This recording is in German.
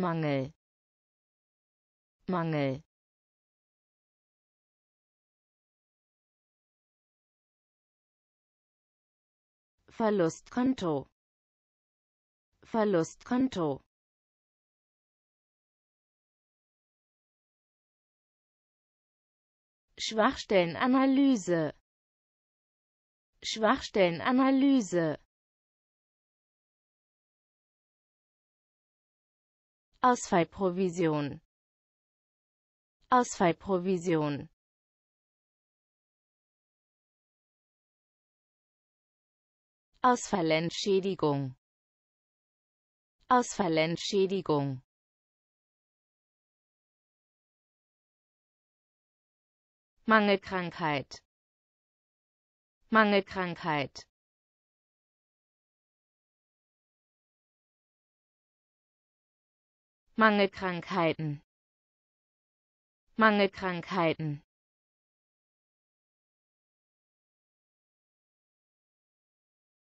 Mangel. Mangel. Verlustkonto. Verlustkonto. Schwachstellenanalyse. Schwachstellenanalyse. Ausfallprovision Ausfallprovision Ausfallentschädigung Ausfallentschädigung Mangelkrankheit Mangelkrankheit Mangelkrankheiten Mangelkrankheiten